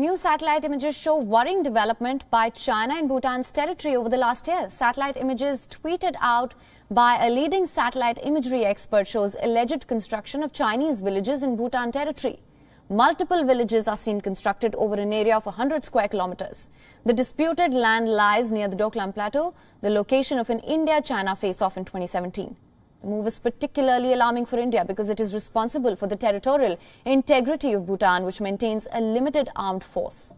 New satellite images show worrying development by China in Bhutan's territory over the last year. Satellite images tweeted out by a leading satellite imagery expert shows alleged construction of Chinese villages in Bhutan territory. Multiple villages are seen constructed over an area of 100 square kilometers. The disputed land lies near the Doklam Plateau, the location of an India-China face-off in 2017. The move is particularly alarming for India because it is responsible for the territorial integrity of Bhutan, which maintains a limited armed force.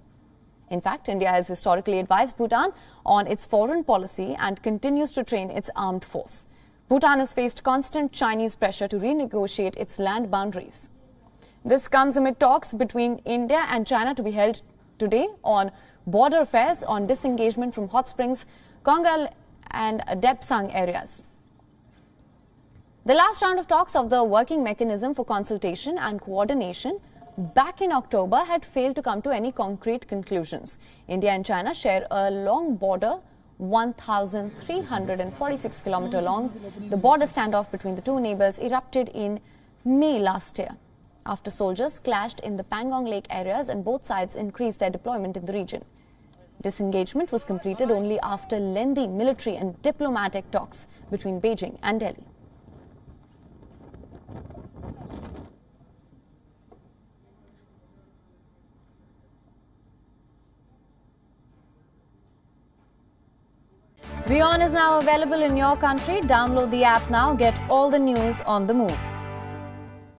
In fact, India has historically advised Bhutan on its foreign policy and continues to train its armed force. Bhutan has faced constant Chinese pressure to renegotiate its land boundaries. This comes amid talks between India and China to be held today on border affairs on disengagement from hot springs, Kongal and Depsang areas. The last round of talks of the working mechanism for consultation and coordination back in October had failed to come to any concrete conclusions. India and China share a long border 1,346 kilometer long. The border standoff between the two neighbors erupted in May last year after soldiers clashed in the Pangong Lake areas and both sides increased their deployment in the region. Disengagement was completed only after lengthy military and diplomatic talks between Beijing and Delhi. Vion is now available in your country. Download the app now. Get all the news on the move.